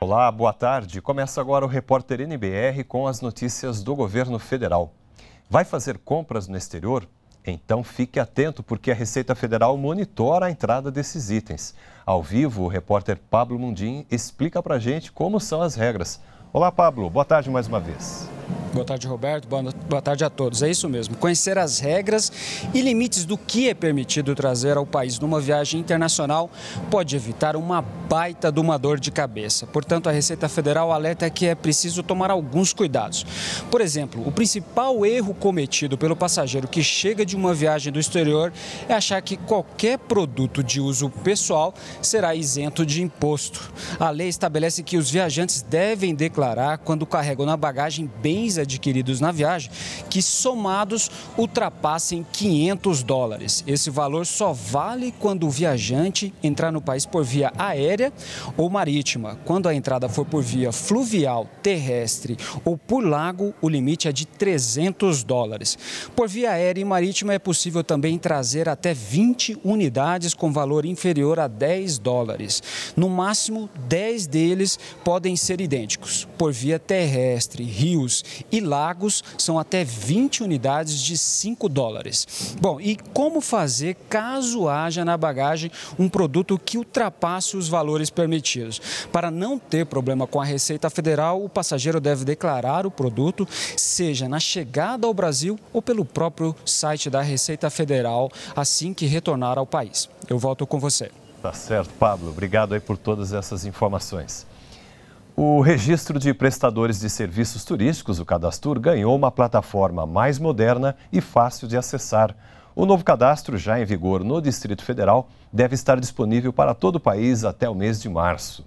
Olá, boa tarde. Começa agora o repórter NBR com as notícias do governo federal. Vai fazer compras no exterior? Então fique atento porque a Receita Federal monitora a entrada desses itens. Ao vivo, o repórter Pablo Mundim explica para gente como são as regras. Olá, Pablo. Boa tarde mais uma vez. Boa tarde, Roberto. Boa tarde a todos. É isso mesmo. Conhecer as regras e limites do que é permitido trazer ao país numa viagem internacional pode evitar uma baita de uma dor de cabeça. Portanto, a Receita Federal alerta que é preciso tomar alguns cuidados. Por exemplo, o principal erro cometido pelo passageiro que chega de uma viagem do exterior é achar que qualquer produto de uso pessoal será isento de imposto. A lei estabelece que os viajantes devem declarar quando carregam na bagagem bem bens adquiridos na viagem que somados ultrapassem 500 dólares. Esse valor só vale quando o viajante entrar no país por via aérea ou marítima. Quando a entrada for por via fluvial, terrestre ou por lago, o limite é de 300 dólares. Por via aérea e marítima é possível também trazer até 20 unidades com valor inferior a 10 dólares. No máximo, 10 deles podem ser idênticos. Por via terrestre, rios e Lagos são até 20 unidades de 5 dólares. Bom, e como fazer caso haja na bagagem um produto que ultrapasse os valores permitidos? Para não ter problema com a Receita Federal, o passageiro deve declarar o produto, seja na chegada ao Brasil ou pelo próprio site da Receita Federal assim que retornar ao país. Eu volto com você. Tá certo, Pablo. Obrigado aí por todas essas informações. O registro de prestadores de serviços turísticos, o Cadastur, ganhou uma plataforma mais moderna e fácil de acessar. O novo cadastro, já em vigor no Distrito Federal, deve estar disponível para todo o país até o mês de março.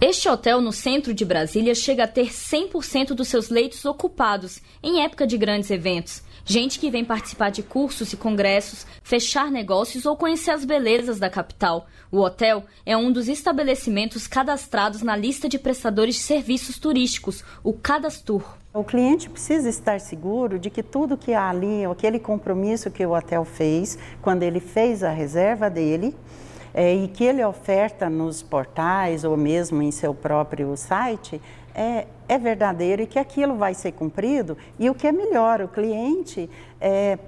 Este hotel no centro de Brasília chega a ter 100% dos seus leitos ocupados em época de grandes eventos. Gente que vem participar de cursos e congressos, fechar negócios ou conhecer as belezas da capital. O hotel é um dos estabelecimentos cadastrados na lista de prestadores de serviços turísticos, o Cadastur. O cliente precisa estar seguro de que tudo que há ali, aquele compromisso que o hotel fez, quando ele fez a reserva dele, é, e que ele oferta nos portais ou mesmo em seu próprio site é, é, verdadeiro e que aquilo vai ser cumprido. E o que é melhor, o cliente é,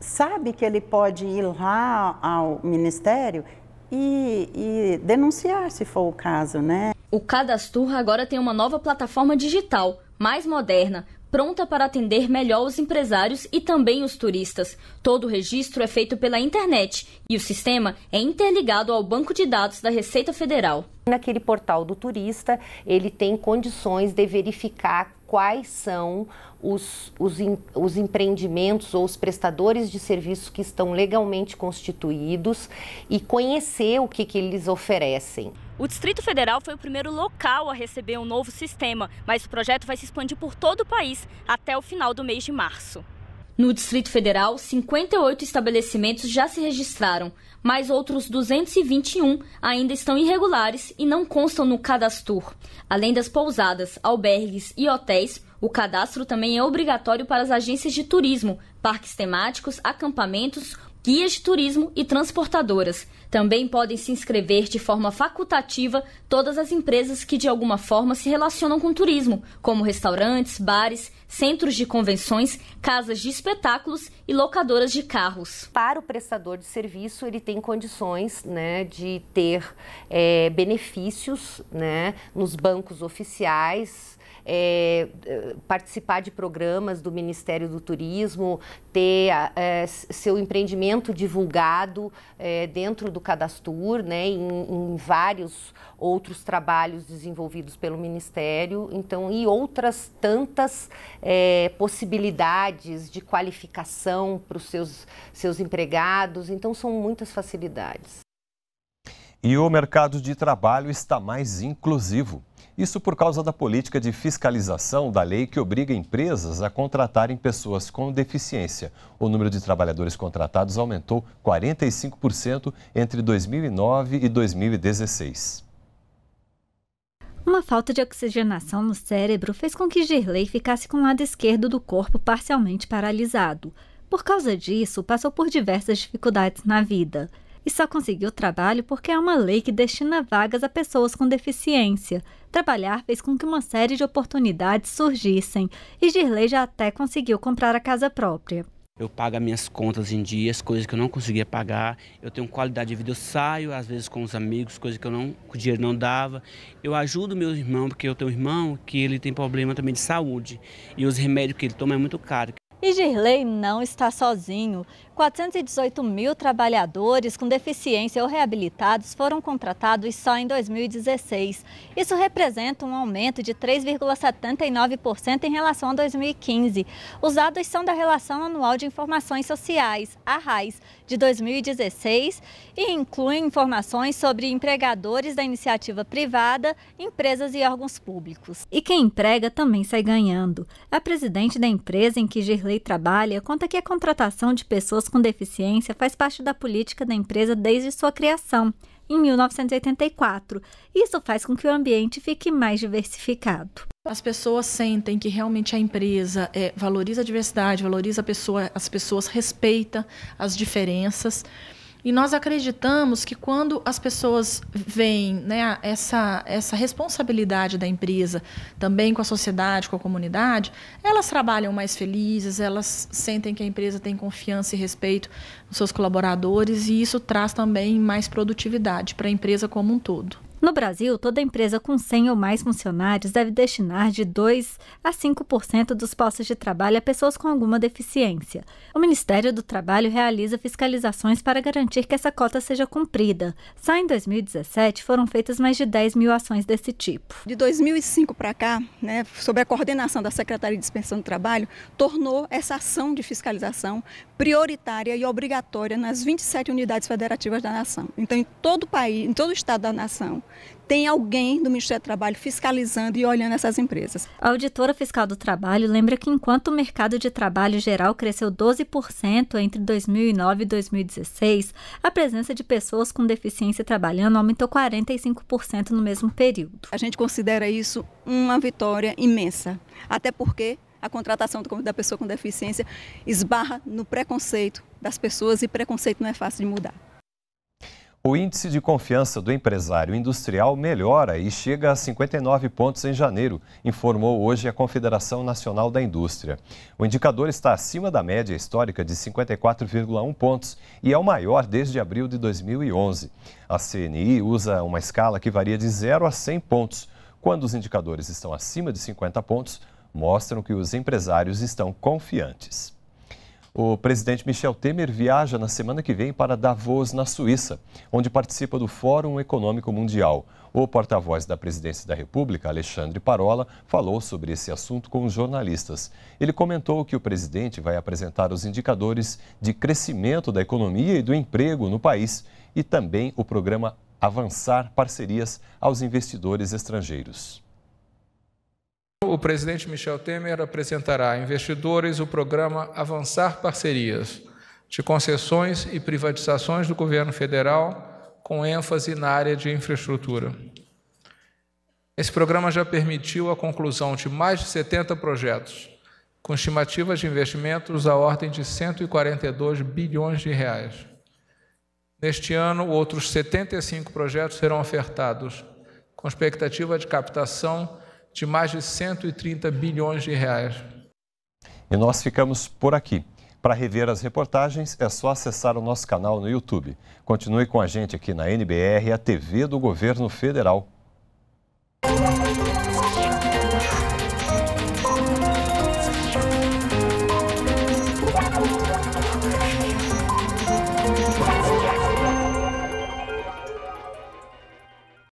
sabe que ele pode ir lá ao Ministério e, e denunciar se for o caso, né? O Cadasturra agora tem uma nova plataforma digital, mais moderna, pronta para atender melhor os empresários e também os turistas. Todo o registro é feito pela internet e o sistema é interligado ao banco de dados da Receita Federal. Naquele portal do turista, ele tem condições de verificar quais são os, os, os, empreendimentos ou os prestadores de serviços que estão legalmente constituídos e conhecer o que, que eles oferecem. O Distrito Federal foi o primeiro local a receber um novo sistema, mas o projeto vai se expandir por todo o país até o final do mês de março. No Distrito Federal, 58 estabelecimentos já se registraram, mas outros 221 ainda estão irregulares e não constam no cadastro. Além das pousadas, albergues e hotéis, o cadastro também é obrigatório para as agências de turismo, parques temáticos, acampamentos, guias de turismo e transportadoras. Também podem se inscrever de forma facultativa todas as empresas que de alguma forma se relacionam com turismo, como restaurantes, bares, centros de convenções, casas de espetáculos e locadoras de carros. Para o prestador de serviço, ele tem condições né, de ter é, benefícios né, nos bancos oficiais é, é, participar de programas do Ministério do Turismo, ter é, seu empreendimento divulgado é, dentro do Cadastur, né, em, em, vários outros trabalhos desenvolvidos pelo Ministério, então e outras tantas é, possibilidades de qualificação para os seus, seus empregados, então são muitas facilidades. E o mercado de trabalho está mais inclusivo. Isso por causa da política de fiscalização da lei que obriga empresas a contratarem pessoas com deficiência. O número de trabalhadores contratados aumentou 45% entre 2009 e 2016. Uma falta de oxigenação no cérebro fez com que Girley ficasse com o lado esquerdo do corpo parcialmente paralisado. Por causa disso, passou por diversas dificuldades na vida e só conseguiu trabalho porque há é uma lei que destina vagas a pessoas com deficiência. Trabalhar fez com que uma série de oportunidades surgissem e Girley já até conseguiu comprar a casa própria. Eu pago minhas contas em dias, coisas que eu não conseguia pagar. Eu tenho qualidade de vida, eu saio às vezes com os amigos, coisas que eu não, o dinheiro não dava. Eu ajudo meu irmão, porque eu tenho um irmão que ele tem problema também de saúde e os remédios que ele toma é muito caro. E Girley não está sozinho. 418 mil trabalhadores com deficiência ou reabilitados foram contratados só em 2016. Isso representa um aumento de 3,79% em relação a 2015. Os dados são da Relação Anual de Informações Sociais, a RAIS, de 2016 e incluem informações sobre empregadores da iniciativa privada, empresas e órgãos públicos. E quem emprega também sai ganhando. A presidente da empresa em que Gerlei trabalha conta que a contratação de pessoas pessoas com deficiência faz parte da política da empresa desde sua criação, em 1984. Isso faz com que o ambiente fique mais diversificado. As pessoas sentem que realmente a empresa é, valoriza a diversidade, valoriza a pessoa, as pessoas respeita as diferenças. E nós acreditamos que quando as pessoas veem né, essa, essa responsabilidade da empresa, também com a sociedade, com a comunidade, elas trabalham mais felizes, elas sentem que a empresa tem confiança e respeito nos seus colaboradores, e isso traz também mais produtividade para a empresa como um todo. No Brasil, toda empresa com 100 ou mais funcionários deve destinar de 2 a 5% dos postos de trabalho a pessoas com alguma deficiência. O Ministério do Trabalho realiza fiscalizações para garantir que essa cota seja cumprida. Só em 2017 foram feitas mais de 10 mil ações desse tipo. De 2005 para cá, né, sob a coordenação da Secretaria de Dispensão do Trabalho, tornou essa ação de fiscalização prioritária e obrigatória nas 27 unidades federativas da nação. Então, em todo o país, em todo o estado da nação, tem alguém do Ministério do Trabalho fiscalizando e olhando essas empresas. A auditora fiscal do trabalho lembra que enquanto o mercado de trabalho geral cresceu 12% entre 2009 e 2016, a presença de pessoas com deficiência trabalhando aumentou 45% no mesmo período. A gente considera isso uma vitória imensa, até porque a contratação da pessoa com deficiência esbarra no preconceito das pessoas e preconceito não é fácil de mudar. O índice de confiança do empresário industrial melhora e chega a 59 pontos em janeiro, informou hoje a Confederação Nacional da Indústria. O indicador está acima da média histórica de 54,1 pontos e é o maior desde abril de 2011. A CNI usa uma escala que varia de 0 a 100 pontos. Quando os indicadores estão acima de 50 pontos, mostram que os empresários estão confiantes. O presidente Michel Temer viaja na semana que vem para Davos, na Suíça, onde participa do Fórum Econômico Mundial. O porta-voz da Presidência da República, Alexandre Parola, falou sobre esse assunto com os jornalistas. Ele comentou que o presidente vai apresentar os indicadores de crescimento da economia e do emprego no país e também o programa Avançar Parcerias aos Investidores Estrangeiros o presidente Michel Temer apresentará a investidores o programa Avançar Parcerias de concessões e privatizações do governo federal, com ênfase na área de infraestrutura. Esse programa já permitiu a conclusão de mais de 70 projetos, com estimativas de investimentos à ordem de 142 bilhões de reais. Neste ano, outros 75 projetos serão ofertados, com expectativa de captação de mais de 130 bilhões de reais. E nós ficamos por aqui. Para rever as reportagens, é só acessar o nosso canal no YouTube. Continue com a gente aqui na NBR, a TV do Governo Federal.